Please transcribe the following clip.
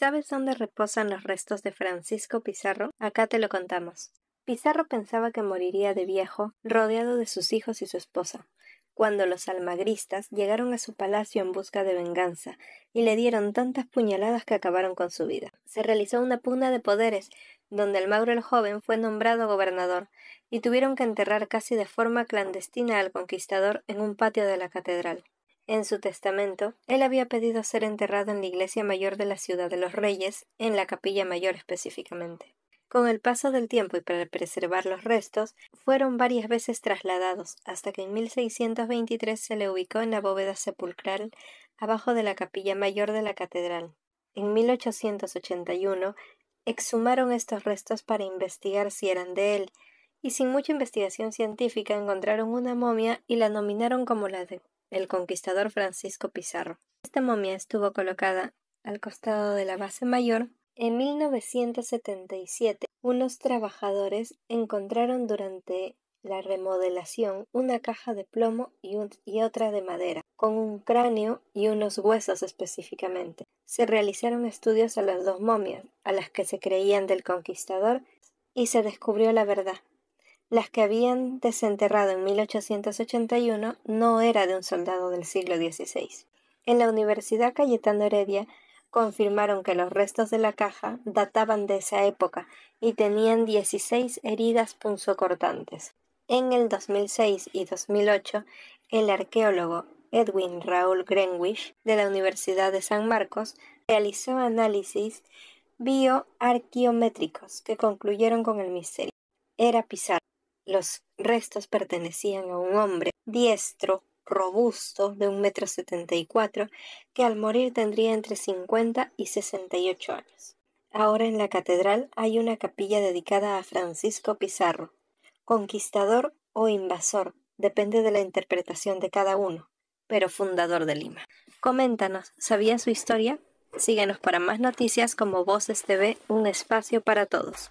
¿Sabes dónde reposan los restos de Francisco Pizarro? Acá te lo contamos. Pizarro pensaba que moriría de viejo, rodeado de sus hijos y su esposa, cuando los almagristas llegaron a su palacio en busca de venganza y le dieron tantas puñaladas que acabaron con su vida. Se realizó una pugna de poderes, donde el Mauro el joven fue nombrado gobernador, y tuvieron que enterrar casi de forma clandestina al conquistador en un patio de la catedral. En su testamento, él había pedido ser enterrado en la iglesia mayor de la ciudad de los reyes, en la capilla mayor específicamente. Con el paso del tiempo y para preservar los restos, fueron varias veces trasladados, hasta que en 1623 se le ubicó en la bóveda sepulcral abajo de la capilla mayor de la catedral. En 1881 exhumaron estos restos para investigar si eran de él, y sin mucha investigación científica encontraron una momia y la nominaron como la de el conquistador Francisco Pizarro. Esta momia estuvo colocada al costado de la base mayor. En 1977, unos trabajadores encontraron durante la remodelación una caja de plomo y, y, otra de madera, con un cráneo y unos huesos específicamente. Se realizaron estudios a las dos momias, a las que se creían del conquistador, y se descubrió la verdad. Las que habían desenterrado en 1881 no era de un soldado del siglo XVI. En la Universidad Cayetano Heredia confirmaron que los restos de la caja databan de esa época y tenían 16 heridas punzocortantes. En el 2006 y 2008, el arqueólogo Edwin Raúl Greenwich de la Universidad de San Marcos realizó análisis bioarqueométricos que concluyeron con el misterio. Era los restos pertenecían a un hombre diestro, robusto, de un metro setenta y cuatro, que al morir tendría entre cincuenta y sesenta y ocho años. Ahora en la catedral hay una capilla dedicada a Francisco Pizarro, conquistador o invasor, depende de la interpretación de cada uno, pero fundador de Lima. Coméntanos, ¿sabías su historia? Síguenos para más noticias como Voces TV, un espacio para todos.